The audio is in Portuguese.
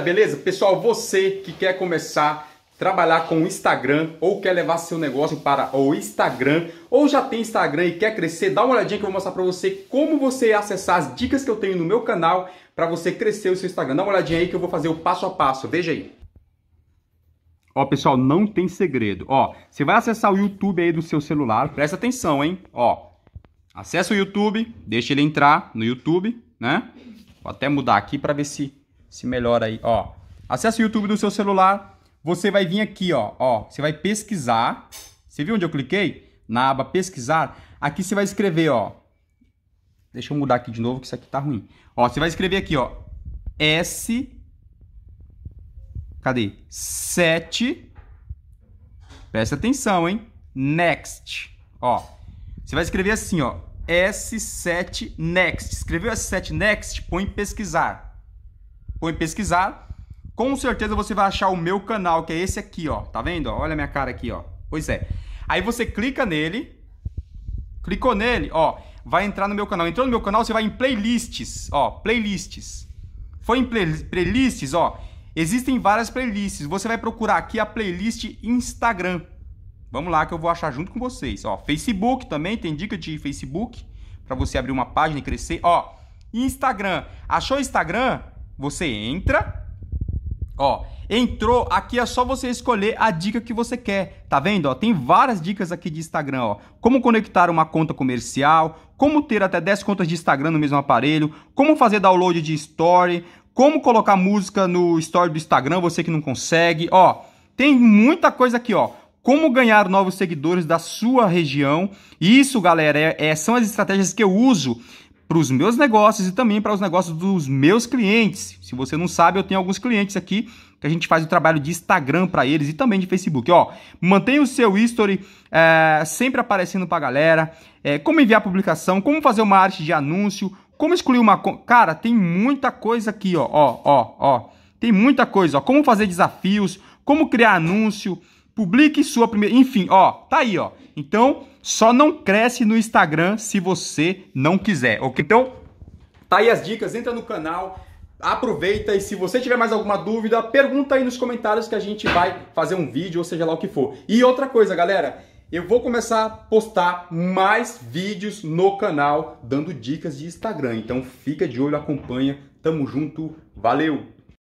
Beleza? Pessoal, você que quer começar a trabalhar com o Instagram ou quer levar seu negócio para o Instagram ou já tem Instagram e quer crescer, dá uma olhadinha que eu vou mostrar para você como você acessar as dicas que eu tenho no meu canal para você crescer o seu Instagram. Dá uma olhadinha aí que eu vou fazer o passo a passo. Veja aí. Ó, pessoal, não tem segredo. Ó, você vai acessar o YouTube aí do seu celular. Presta atenção, hein? Ó. Acessa o YouTube, deixa ele entrar no YouTube, né? Vou até mudar aqui para ver se se melhora aí, ó. Acesse o YouTube do seu celular, você vai vir aqui, ó, ó, você vai pesquisar. Você viu onde eu cliquei? Na aba pesquisar. Aqui você vai escrever, ó. Deixa eu mudar aqui de novo que isso aqui tá ruim. Ó, você vai escrever aqui, ó, S Cadê? 7 Presta atenção, hein? Next. Ó. Você vai escrever assim, ó. S7 Next. Escreveu S7 Next, põe pesquisar põe pesquisar, com certeza você vai achar o meu canal, que é esse aqui, ó. Tá vendo? Olha a minha cara aqui, ó. Pois é. Aí você clica nele, clicou nele, ó, vai entrar no meu canal. Entrou no meu canal, você vai em playlists, ó, playlists. Foi em play playlists, ó, existem várias playlists. Você vai procurar aqui a playlist Instagram. Vamos lá que eu vou achar junto com vocês, ó. Facebook também, tem dica de Facebook para você abrir uma página e crescer, ó. Instagram. Achou Instagram? Você entra. Ó, entrou, aqui é só você escolher a dica que você quer. Tá vendo? Ó, tem várias dicas aqui de Instagram, ó. Como conectar uma conta comercial, como ter até 10 contas de Instagram no mesmo aparelho, como fazer download de story, como colocar música no story do Instagram, você que não consegue. Ó, tem muita coisa aqui, ó como ganhar novos seguidores da sua região. Isso, galera, é, é, são as estratégias que eu uso para os meus negócios e também para os negócios dos meus clientes. Se você não sabe, eu tenho alguns clientes aqui que a gente faz o trabalho de Instagram para eles e também de Facebook. Ó, mantenha o seu history é, sempre aparecendo para a galera. É, como enviar publicação, como fazer uma arte de anúncio, como excluir uma... Cara, tem muita coisa aqui, ó, ó, ó, ó. Tem muita coisa, ó. Como fazer desafios, como criar anúncio... Publique sua primeira. Enfim, ó, tá aí, ó. Então, só não cresce no Instagram se você não quiser, ok? Então, tá aí as dicas, entra no canal, aproveita e se você tiver mais alguma dúvida, pergunta aí nos comentários que a gente vai fazer um vídeo, ou seja lá o que for. E outra coisa, galera, eu vou começar a postar mais vídeos no canal dando dicas de Instagram. Então fica de olho, acompanha. Tamo junto, valeu!